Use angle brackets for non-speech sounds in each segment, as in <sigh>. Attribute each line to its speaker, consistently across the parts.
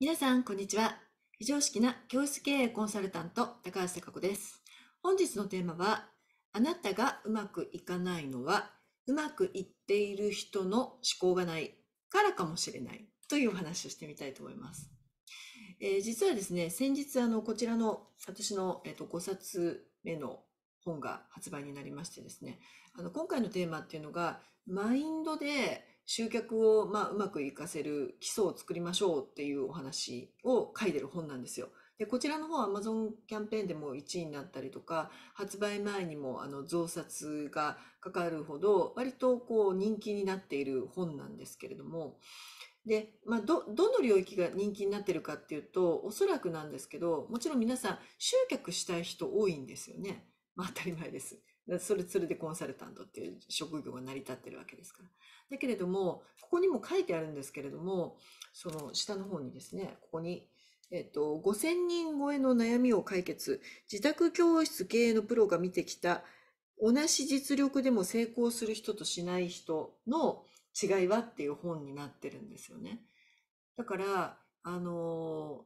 Speaker 1: 皆さん、こんにちは。非常識な教室経営コンサルタント、高橋貴子です。本日のテーマは、あなたがうまくいかないのは、うまくいっている人の思考がないからかもしれないというお話をしてみたいと思います。えー、実はですね、先日、あの、こちらの私の、えーと、5冊目の本が発売になりましてですね、あの今回のテーマっていうのが、マインドで集客を、まあ、うまくいかせる基礎を作りましょうっていうお話を書いてる本なんですよ。で、こちらの方は Amazon キャンペーンでも1位になったりとか、発売前にもあの増刷がかかるほど、割とこう人気になっている本なんですけれども、で、まあ、ど、どの領域が人気になってるかっていうと、おそらくなんですけど、もちろん皆さん集客したい人多いんですよね。まあ、当たり前です。それ、それでコンサルタントっていう職業が成り立ってるわけですから。だけれども、ここにも書いてあるんですけれども、その下の方にですね、ここに、えっと、5000人超えの悩みを解決、自宅教室経営のプロが見てきた、同じ実力でも成功する人としない人の違いはっていう本になってるんですよね。だから、あの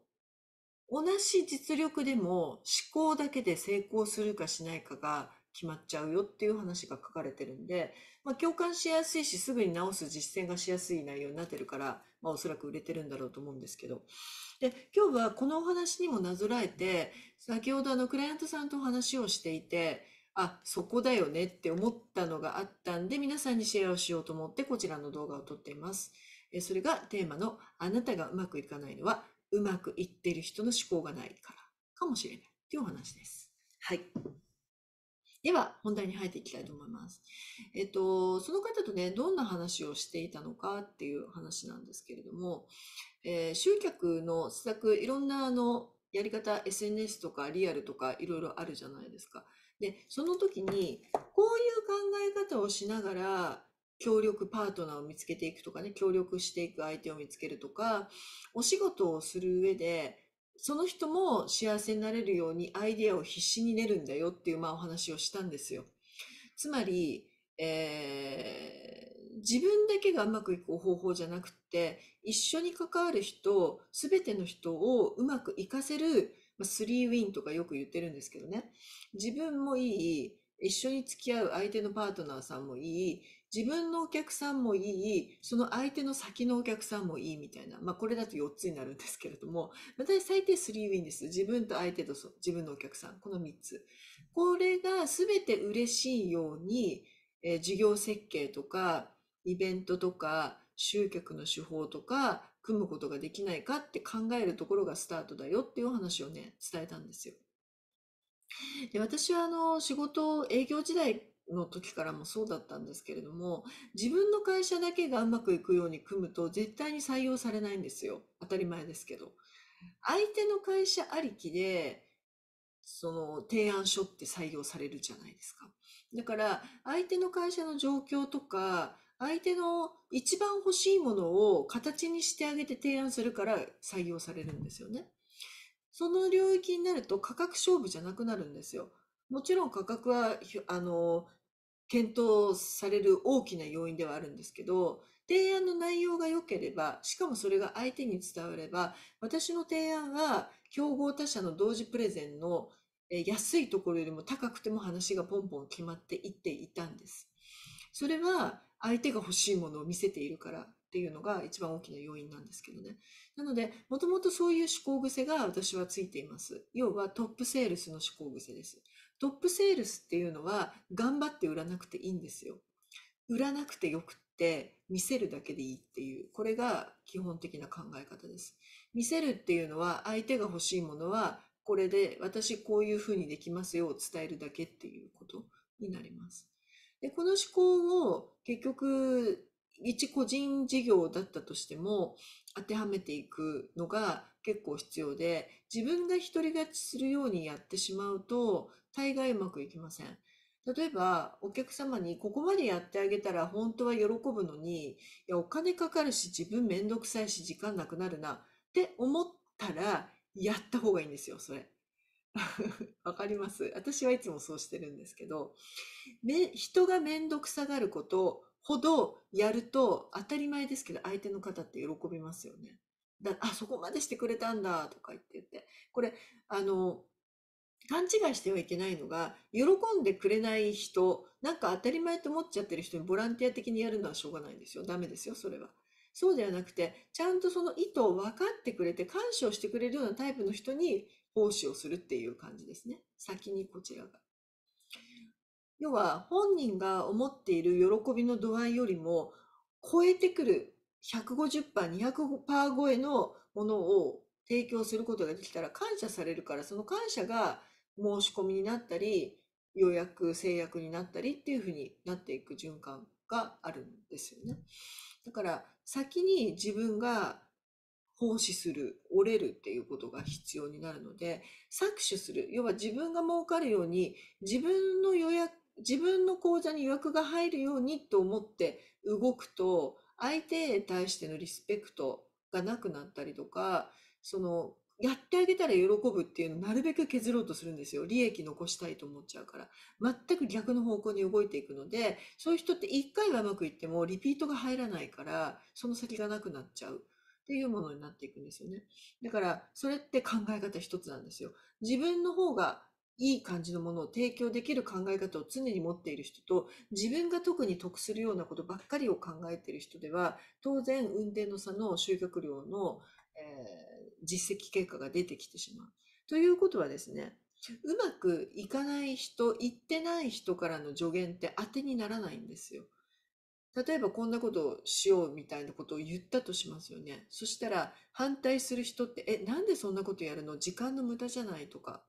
Speaker 1: 同じ実力でも思考だけで成功するかしないかが決まっちゃうよっていう話が書かれてるんで、まあ、共感しやすいし、すぐに直す実践がしやすい内容になってるから、まあ、おそらく売れてるんだろうと思うんですけど。で、今日はこのお話にもなぞらえて、先ほどあの、クライアントさんとお話をしていて、あ、そこだよねって思ったのがあったんで、皆さんにシェアをしようと思って、こちらの動画を撮っています。それがテーマの、あなたがうまくいかないのは、うまくいってる人の思考がないからかもしれないっていうお話です。はい。では、本題に入っていきたいと思います。えっと、その方とね、どんな話をしていたのかっていう話なんですけれども、えー、集客の施策、いろんなあの、やり方、SNS とかリアルとかいろいろあるじゃないですか。で、その時に、こういう考え方をしながら、協力パートナーを見つけていくとかね、協力していく相手を見つけるとか、お仕事をする上で、その人も幸せになれるようにアイデアを必死に練るんだよっていう、まあ、お話をしたんですよ。つまり、えー、自分だけがうまくいく方法じゃなくて、一緒に関わる人、すべての人をうまくいかせる、まあ、スリーウィンとかよく言ってるんですけどね。自分もいい、一緒に付き合う相手のパートナーさんもいい、自分のお客さんもいい、その相手の先のお客さんもいいみたいな。まあ、これだと4つになるんですけれども、私 <laughs> 最低3ウィンです。自分と相手と自分のお客さん。この3つ。これが全て嬉しいように、えー、事業設計とか、イベントとか、集客の手法とか、組むことができないかって考えるところがスタートだよっていうお話をね、伝えたんですよ。で私はあの仕事営業時代の時からもそうだったんですけれども、自分の会社だけがうまくいくように組むと絶対に採用されないんですよ。当たり前ですけど。相手の会社ありきで、その提案書って採用されるじゃないですか。だから、相手の会社の状況とか、相手の一番欲しいものを形にしてあげて提案するから採用されるんですよね。その領域になると価格勝負じゃなくなるんですよ。もちろん価格は、あの、検討される大きな要因ではあるんですけど、提案の内容が良ければ、しかもそれが相手に伝われば、私の提案は競合他社の同時プレゼンの安いところよりも高くても話がポンポン決まっていっていたんです。それは相手が欲しいものを見せているからっていうのが一番大きな要因なんですけどね。なので、もともとそういう思考癖が私はついています。要はトップセールスの思考癖です。トップセールスっていうのは頑張って売らなくていいんですよ。売らなくてよくって見せるだけでいいっていう、これが基本的な考え方です。見せるっていうのは相手が欲しいものはこれで私こういうふうにできますよを伝えるだけっていうことになります。で、この思考を結局一個人事業だったとしても当てはめていくのが結構必要で自分が独り勝ちするようにやってしまうと大概うまくいきません。例えば、お客様にここまでやってあげたら本当は喜ぶのに、いや、お金かかるし、自分めんどくさいし、時間なくなるな、って思ったら、やった方がいいんですよ、それ。<laughs> わかります私はいつもそうしてるんですけど、人がめんどくさがることほどやると当たり前ですけど相手の方って喜びますよね。だあ、そこまでしてくれたんだとか言って言って。これ、あの、勘違いしてはいけないのが、喜んでくれない人、なんか当たり前と思っちゃってる人にボランティア的にやるのはしょうがないんですよ。ダメですよ、それは。そうではなくて、ちゃんとその意図を分かってくれて、感謝をしてくれるようなタイプの人に奉仕をするっていう感じですね。先にこちらが。要は、本人が思っている喜びの度合いよりも、超えてくる150%、200%超えのものを提供することができたら感謝されるから、その感謝が申し込みになったり、予約制約になったりっていうふうになっていく循環があるんですよね。だから先に自分が奉仕する、折れるっていうことが必要になるので、搾取する、要は自分が儲かるように、自分の予約、自分の口座に予約が入るようにと思って動くと、相手に対してのリスペクトがなくなったりとか、そのやってあげたら喜ぶっていうのをなるべく削ろうとするんですよ。利益残したいと思っちゃうから。全く逆の方向に動いていくので、そういう人って一回はうまくいってもリピートが入らないから、その先がなくなっちゃう。っていうものになっていくんですよね。だから、それって考え方一つなんですよ。自分の方がいい感じのものを提供できる考え方を常に持っている人と、自分が特に得するようなことばっかりを考えている人では、当然、運転の差の集客量のー、実績結果が出てきてしまう。ということはですね、うまくいかない人、行ってない人からの助言って当てにならないんですよ。例えばこんなことをしようみたいなことを言ったとしますよね。そしたら反対する人って、え、なんでそんなことやるの時間の無駄じゃないとか、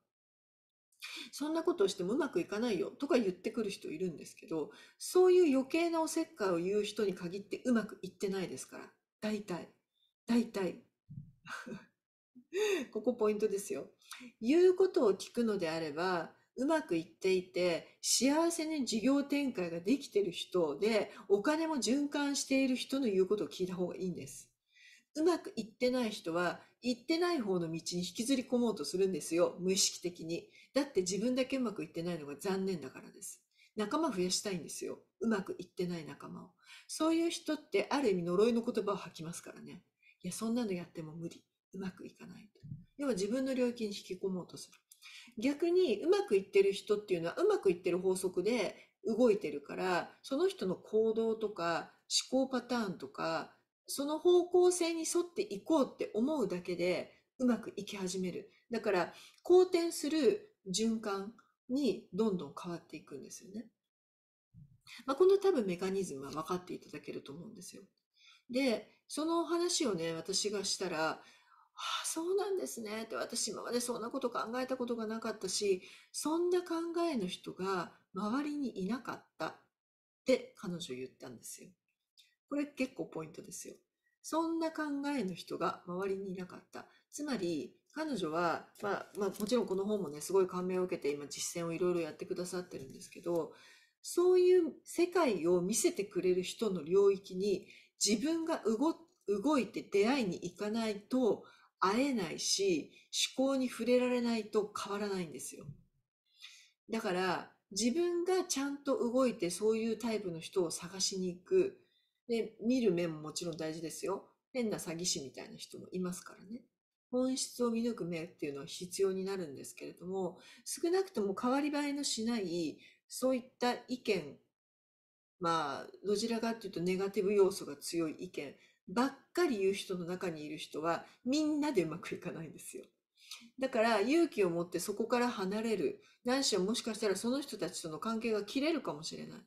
Speaker 1: そんなことをしてもうまくいかないよとか言ってくる人いるんですけど、そういう余計なおせっかいを言う人に限ってうまくいってないですから。大体。大体。<laughs> ここポイントですよ。言うことを聞くのであれば、うまくいっていて、幸せに事業展開ができてる人で、お金も循環している人の言うことを聞いた方がいいんです。うまくいってない人は、行ってない方の道に引きずり込もうとするんですよ。無意識的に。だって自分だけうまくいってないのが残念だからです。仲間増やしたいんですよ。うまくいってない仲間を。そういう人ってある意味呪いの言葉を吐きますからね。いや、そんなのやっても無理。うまくいかないと。要は自分の領域に引き込もうとする。逆にうまくいってる人っていうのはうまくいってる法則で動いてるから、その人の行動とか思考パターンとか、その方向性に沿っていこうって思うだけでうまくいき始める。だから、好転する循環にどんどん変わっていくんですよね。まあ、この多分メカニズムは分かっていただけると思うんですよ。で、その話をね、私がしたら、ああ、そうなんですねって、私今までそんなこと考えたことがなかったし、そんな考えの人が周りにいなかったって彼女言ったんですよ。これ結構ポイントですよ。そんな考えの人が周りにいなかった。つまり、彼女は、まあ、まあ、もちろんこの本もね、すごい感銘を受けて今実践をいろいろやってくださってるんですけど、そういう世界を見せてくれる人の領域に自分が動いて出会いに行かないと会えないし、思考に触れられないと変わらないんですよ。だから、自分がちゃんと動いてそういうタイプの人を探しに行く。で、見る目ももちろん大事ですよ。変な詐欺師みたいな人もいますからね。本質を見抜く目っていうのは必要になるんですけれども、少なくとも変わり映えのしないそういった意見、まあ、どちらかというとネガティブ要素が強い意見ばっかり言う人の中にいる人は、みんなでうまくいかないんですよ。だから勇気を持ってそこから離れる。何しろもしかしたらその人たちとの関係が切れるかもしれない。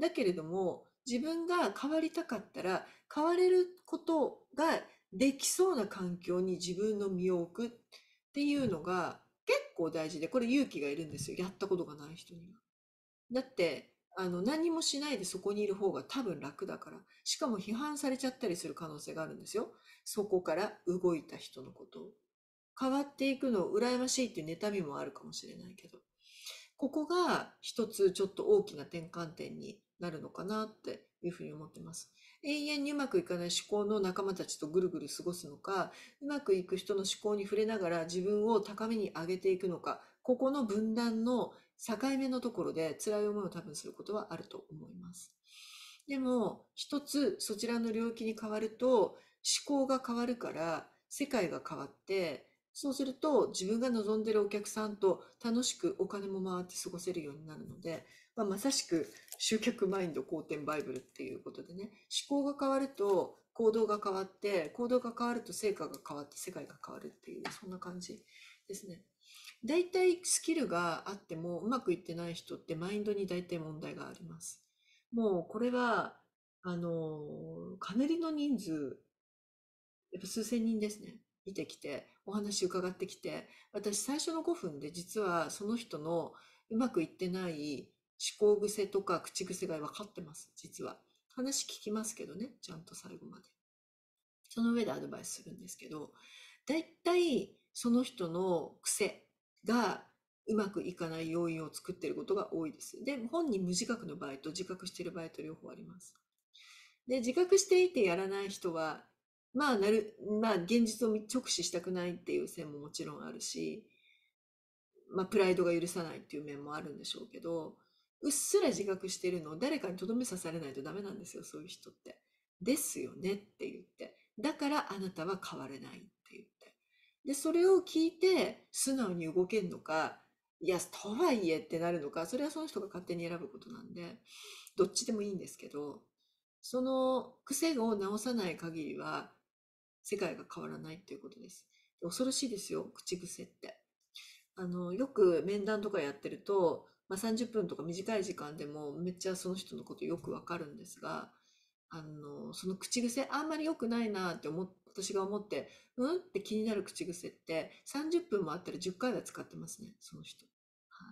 Speaker 1: だけれども、自分が変わりたかったら、変われることができそうな環境に自分の身を置くっていうのが結構大事で、これ勇気がいるんですよ。やったことがない人には。だって、あの、何もしないでそこにいる方が多分楽だから。しかも批判されちゃったりする可能性があるんですよ。そこから動いた人のことを。変わっていくのを羨ましいっていう妬みもあるかもしれないけど。ここが一つちょっと大きな転換点になるのかなっていうふうに思ってます。永遠にうまくいかない思考の仲間たちとぐるぐる過ごすのか、うまくいく人の思考に触れながら自分を高めに上げていくのか、ここの分断の境目のところで辛い思いを多分することはあると思います。でも、一つそちらの領域に変わると、思考が変わるから、世界が変わって、そうすると自分が望んでるお客さんと楽しくお金も回って過ごせるようになるので、まあ、まさしく集客マインド好転バイブルっていうことでね、思考が変わると行動が変わって、行動が変わると成果が変わって世界が変わるっていう、そんな感じですね。大体スキルがあってもうまくいってない人ってマインドに大体問題があります。もうこれは、あの、かなりの人数、やっぱ数千人ですね。見てきて、お話伺ってきて、私最初の5分で実はその人のうまくいってない思考癖とか口癖が分かってます、実は。話聞きますけどね、ちゃんと最後まで。その上でアドバイスするんですけど、だいたいその人の癖がうまくいかない要因を作っていることが多いです。で、本人無自覚の場合と自覚している場合と両方あります。で、自覚していてやらない人は、まあ、なる、まあ、現実を直視したくないっていう線ももちろんあるし、まあ、プライドが許さないっていう面もあるんでしょうけど、うっすら自覚してるのを誰かにとどめ刺されないとダメなんですよ、そういう人って。ですよねって言って。だからあなたは変われないで、それを聞いて素直に動けるのか、いや、とはいえってなるのか、それはその人が勝手に選ぶことなんで、どっちでもいいんですけど、その癖を直さない限りは、世界が変わらないっていうことです。恐ろしいですよ、口癖って。あの、よく面談とかやってると、まあ、30分とか短い時間でもめっちゃその人のことよくわかるんですが、あの、その口癖あんまり良くないなって思っ私が思って、うんって気になる口癖って、30分もあったら10回は使ってますね、その人。は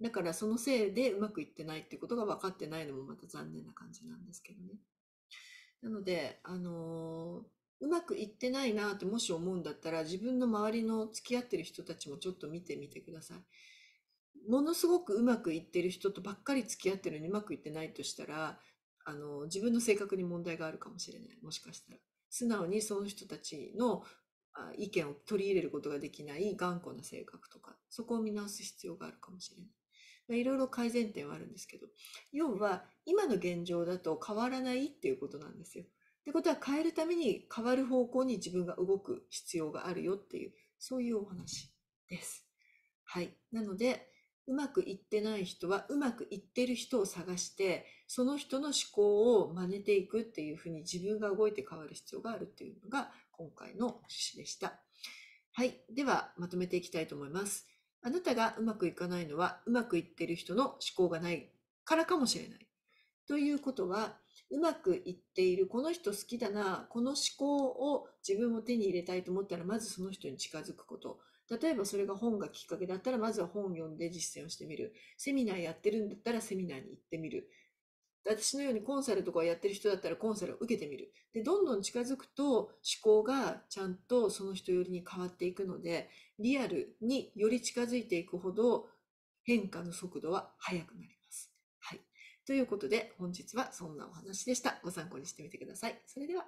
Speaker 1: い。だからそのせいでうまくいってないってことが分かってないのもまた残念な感じなんですけどね。なので、あのーうまくいってないなってもし思うんだったら自分の周りの付き合ってる人たちもちょっと見てみてください。ものすごくうまくいってる人とばっかり付き合ってるのにうまくいってないとしたらあの自分の性格に問題があるかもしれないもしかしたら。素直にその人たちの意見を取り入れることができない頑固な性格とか、そこを見直す必要があるかもしれない。まいろいろ改善点はあるんですけど、要は今の現状だと変わらないっていうことなんですよ。ってことは変えるために変わる方向に自分が動く必要があるよっていう、そういうお話です。はい。なので、うまくいってない人はうまくいってる人を探して、その人の思考を真似ていくっていうふうに自分が動いて変わる必要があるっていうのが今回の趣旨でした。はい。では、まとめていきたいと思います。あなたがうまくいかないのは、うまくいってる人の思考がないからかもしれない。ということは、うまくいっている、この人好きだな、この思考を自分も手に入れたいと思ったら、まずその人に近づくこと。例えばそれが本がきっかけだったら、まずは本を読んで実践をしてみる。セミナーやってるんだったらセミナーに行ってみる。私のようにコンサルとかやってる人だったらコンサルを受けてみる。で、どんどん近づくと思考がちゃんとその人よりに変わっていくので、リアルにより近づいていくほど変化の速度は速くなります。はい。ということで、本日はそんなお話でした。ご参考にしてみてください。それでは。